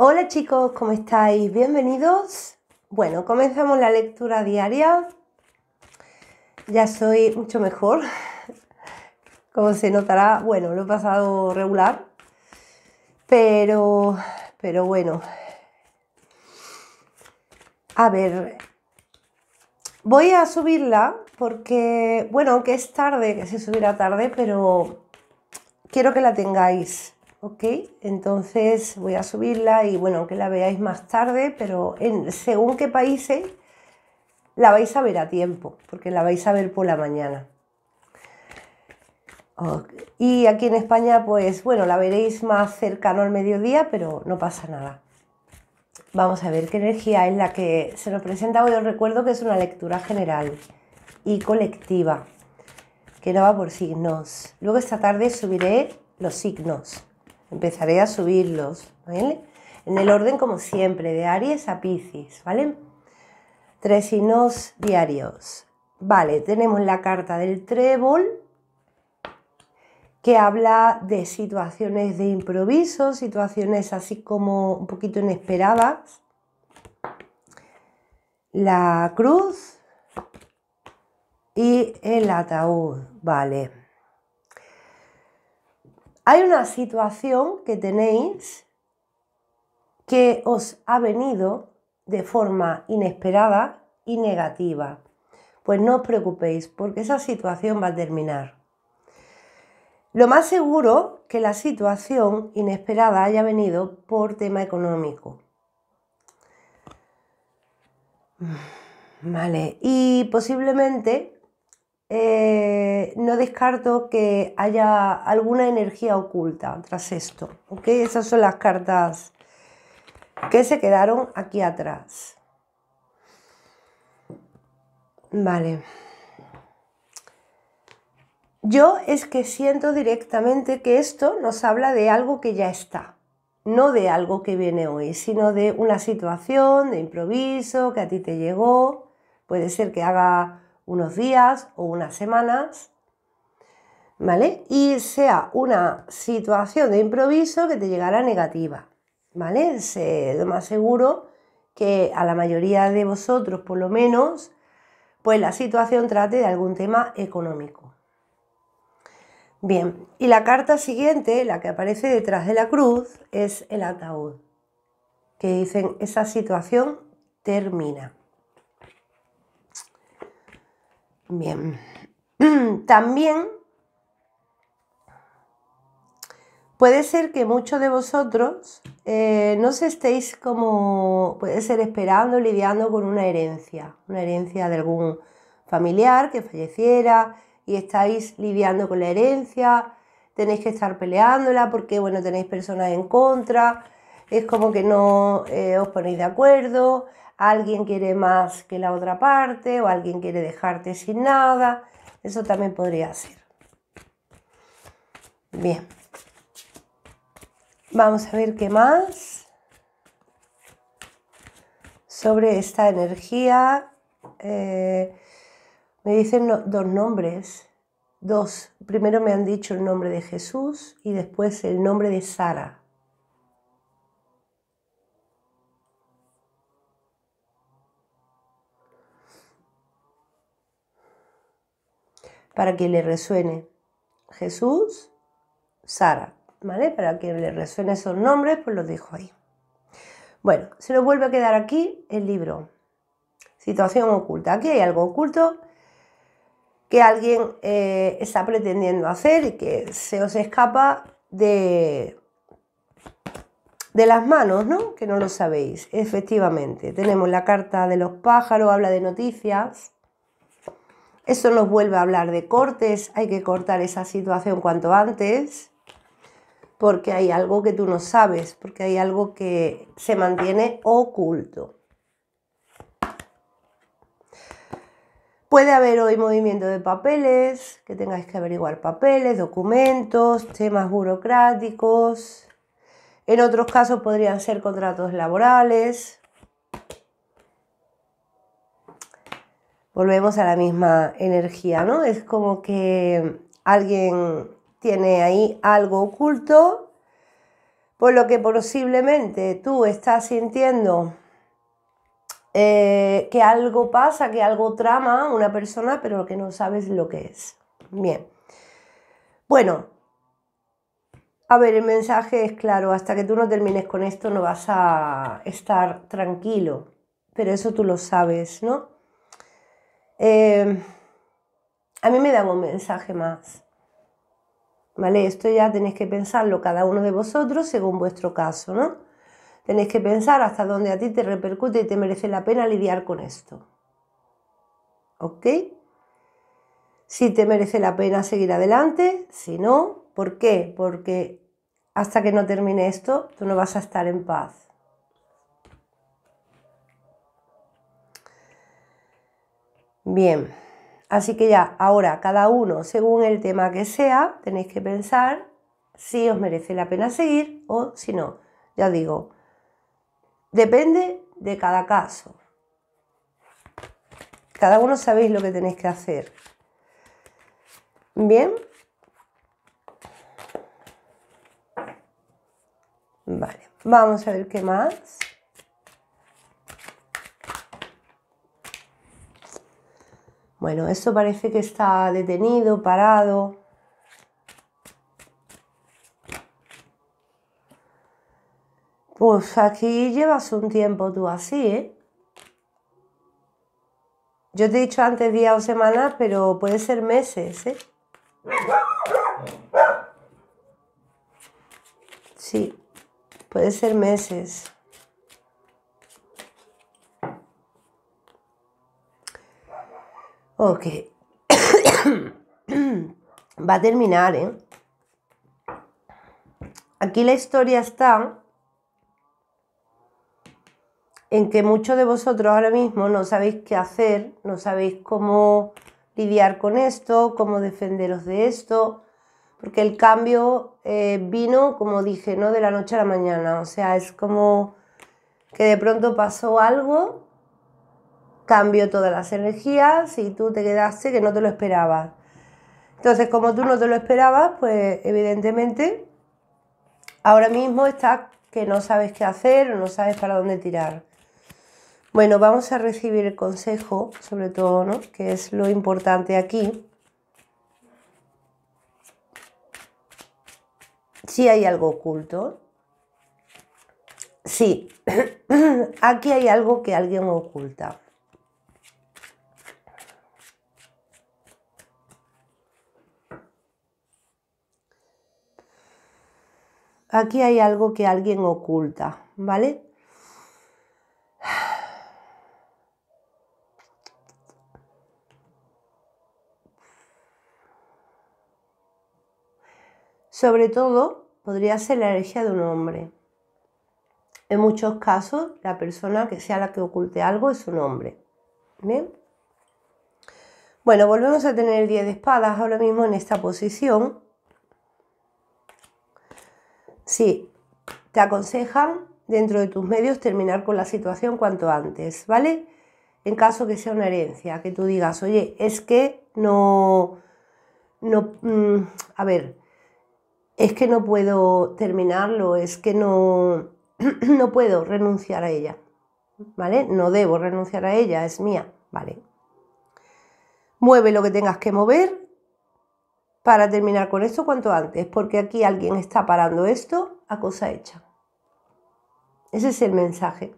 Hola chicos, ¿cómo estáis? Bienvenidos. Bueno, comenzamos la lectura diaria. Ya soy mucho mejor. Como se notará, bueno, lo he pasado regular. Pero, pero bueno. A ver, voy a subirla porque, bueno, aunque es tarde, que se subirá tarde, pero quiero que la tengáis Ok, entonces voy a subirla y bueno, que la veáis más tarde, pero según qué países la vais a ver a tiempo, porque la vais a ver por la mañana. Y aquí en España, pues bueno, la veréis más cercano al mediodía, pero no pasa nada. Vamos a ver qué energía es la que se nos presenta hoy. Os recuerdo que es una lectura general y colectiva, que no va por signos. Luego esta tarde subiré los signos. Empezaré a subirlos, ¿vale? En el orden como siempre, de Aries a Piscis, ¿vale? Tres signos diarios. Vale, tenemos la carta del trébol, que habla de situaciones de improviso, situaciones así como un poquito inesperadas. La cruz y el ataúd, vale. Hay una situación que tenéis que os ha venido de forma inesperada y negativa. Pues no os preocupéis porque esa situación va a terminar. Lo más seguro que la situación inesperada haya venido por tema económico. Mm, vale, y posiblemente eh, no descarto que haya alguna energía oculta tras esto. ¿ok? Esas son las cartas que se quedaron aquí atrás. Vale. Yo es que siento directamente que esto nos habla de algo que ya está, no de algo que viene hoy, sino de una situación de improviso que a ti te llegó. Puede ser que haga unos días o unas semanas, ¿vale? Y sea una situación de improviso que te llegará negativa, ¿vale? Se, lo más seguro que a la mayoría de vosotros, por lo menos, pues la situación trate de algún tema económico. Bien, y la carta siguiente, la que aparece detrás de la cruz, es el ataúd, que dicen, esa situación termina. Bien. También puede ser que muchos de vosotros eh, no se estéis como, puede ser esperando, lidiando con una herencia, una herencia de algún familiar que falleciera y estáis lidiando con la herencia, tenéis que estar peleándola porque, bueno, tenéis personas en contra, es como que no eh, os ponéis de acuerdo, alguien quiere más que la otra parte o alguien quiere dejarte sin nada, eso también podría ser. Bien, vamos a ver qué más sobre esta energía. Eh, me dicen dos nombres. Dos. Primero me han dicho el nombre de Jesús y después el nombre de Sara. para que le resuene Jesús, Sara, ¿vale? Para que le resuene esos nombres, pues los dejo ahí. Bueno, se nos vuelve a quedar aquí el libro. Situación oculta. Aquí hay algo oculto que alguien eh, está pretendiendo hacer y que se os escapa de, de las manos, ¿no? Que no lo sabéis. Efectivamente, tenemos la carta de los pájaros, habla de noticias. Eso nos vuelve a hablar de cortes, hay que cortar esa situación cuanto antes, porque hay algo que tú no sabes, porque hay algo que se mantiene oculto. Puede haber hoy movimiento de papeles, que tengáis que averiguar papeles, documentos, temas burocráticos. En otros casos podrían ser contratos laborales, volvemos a la misma energía, ¿no? Es como que alguien tiene ahí algo oculto, por lo que posiblemente tú estás sintiendo eh, que algo pasa, que algo trama una persona, pero que no sabes lo que es. Bien. Bueno, a ver, el mensaje es claro, hasta que tú no termines con esto no vas a estar tranquilo, pero eso tú lo sabes, ¿no? Em, a mí me da un mensaje más. ¿Vale? Esto ya tenéis que pensarlo cada uno de vosotros según vuestro caso, ¿no? Tenéis que pensar hasta dónde a ti te repercute y te merece la pena lidiar con esto. ¿Ok? Si te merece la pena seguir adelante, si no, ¿por qué? Porque hasta que no termine esto, tú no vas a estar en paz. Bien, así que ya, ahora cada uno, según el tema que sea, tenéis que pensar si os merece la pena seguir o si no. Ya digo, depende de cada caso. Cada uno sabéis lo que tenéis que hacer. Bien. Vale, vamos a ver qué más. Bueno, esto parece que está detenido, parado. Pues aquí llevas un tiempo tú así, ¿eh? Yo te he dicho antes días o semanas, pero puede ser meses, ¿eh? Sí, puede ser meses. Ok. Va a terminar, ¿eh? Aquí la historia está en que muchos de vosotros ahora mismo no sabéis qué hacer, no sabéis cómo lidiar con esto, cómo defenderos de esto, porque el cambio eh, vino, como dije, no de la noche a la mañana, o sea, es como que de pronto pasó algo cambio todas las energías y tú te quedaste que no te lo esperabas. Entonces, como tú no te lo esperabas, pues evidentemente ahora mismo estás que no sabes qué hacer o no sabes para dónde tirar. Bueno, vamos a recibir el consejo, sobre todo, ¿no? Que es lo importante aquí. Sí hay algo oculto. Sí, aquí hay algo que alguien oculta. aquí hay algo que alguien oculta, ¿vale? Sobre todo, podría ser la herencia de un hombre. En muchos casos, la persona que sea la que oculte algo es un hombre. ¿Bien? Bueno, volvemos a tener el 10 de espadas ahora mismo en esta posición. Sí, te aconsejan dentro de tus medios terminar con la situación cuanto antes, ¿vale? En caso que sea una herencia, que tú digas, oye, es que no, no, mm, a ver, es que no puedo terminarlo, es que no, no puedo renunciar a ella, ¿vale? No debo renunciar a ella, es mía, ¿vale? Mueve lo que tengas que mover para terminar con esto cuanto antes, porque aquí alguien está parando esto a cosa hecha. Ese es el mensaje.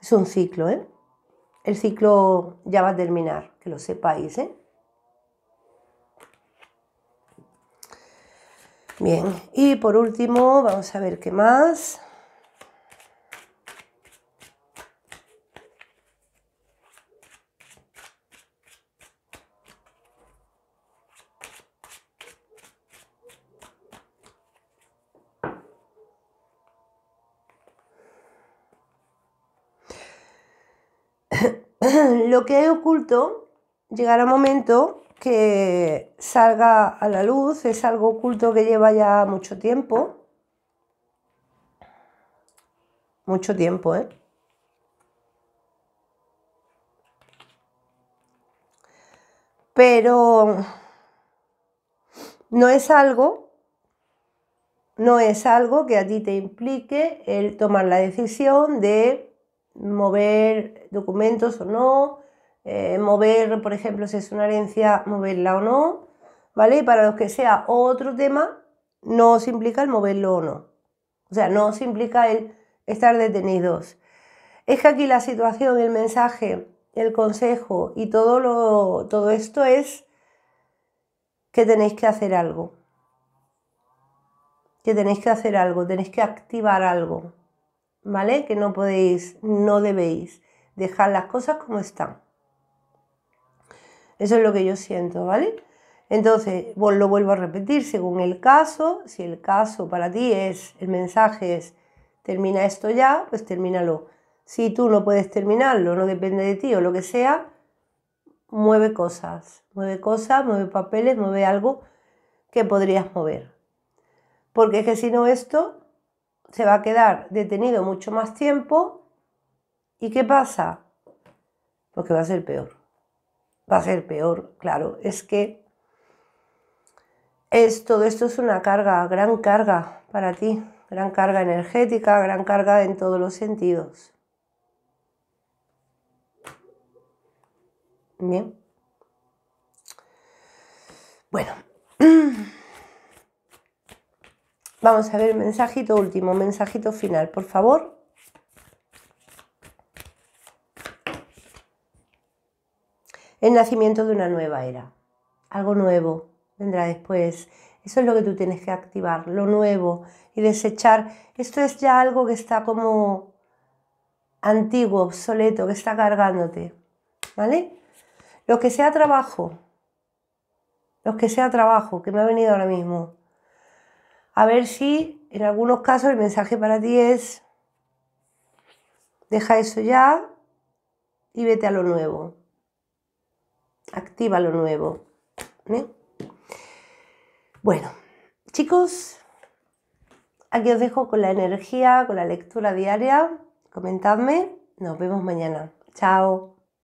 Es un ciclo, ¿eh? El ciclo ya va a terminar, que lo sepáis, ¿eh? Bien, y por último, vamos a ver qué más. lo que hay oculto llegará un momento que salga a la luz, es algo oculto que lleva ya mucho tiempo. Mucho tiempo, ¿eh? Pero no es algo, no es algo que a ti te implique el tomar la decisión de mover documentos o no, eh, mover, por ejemplo, si es una herencia, moverla o no, ¿vale? Y para los que sea otro tema, no os implica el moverlo o no. O sea, no os implica el estar detenidos. Es que aquí la situación, el mensaje, el consejo y todo, todo esto es que tenéis que hacer algo. Que tenéis que hacer algo, tenéis que activar algo. ¿vale? Que no podéis, no debéis dejar las cosas como están. Eso es lo que yo siento, ¿vale? Entonces, lo vuelvo a repetir, según el caso, si el caso para ti es, el mensaje es, termina esto ya, pues termínalo. Si tú no puedes terminarlo, no depende de ti o lo que sea, mueve cosas, mueve cosas, mueve papeles, mueve algo que podrías mover. Porque es que si no esto se va a quedar detenido mucho más tiempo. ¿Y qué pasa? Porque va a ser peor. Va a ser peor, claro. Es que es, todo esto es una carga, gran carga para ti, gran carga energética, gran carga en todos los sentidos. Bien. Bueno. Vamos a ver, mensajito último, mensajito final, por favor. El nacimiento de una nueva era. Algo nuevo vendrá después. Eso es lo que tú tienes que activar, lo nuevo y desechar. Esto es ya algo que está como antiguo, obsoleto, que está cargándote. ¿Vale? Lo que sea trabajo, lo que sea trabajo, que me ha venido ahora mismo, a ver si en algunos casos el mensaje para ti es, deja eso ya y vete a lo nuevo. Activa lo nuevo. ¿eh? Bueno, chicos, aquí os dejo con la energía, con la lectura diaria. Comentadme. Nos vemos mañana. Chao.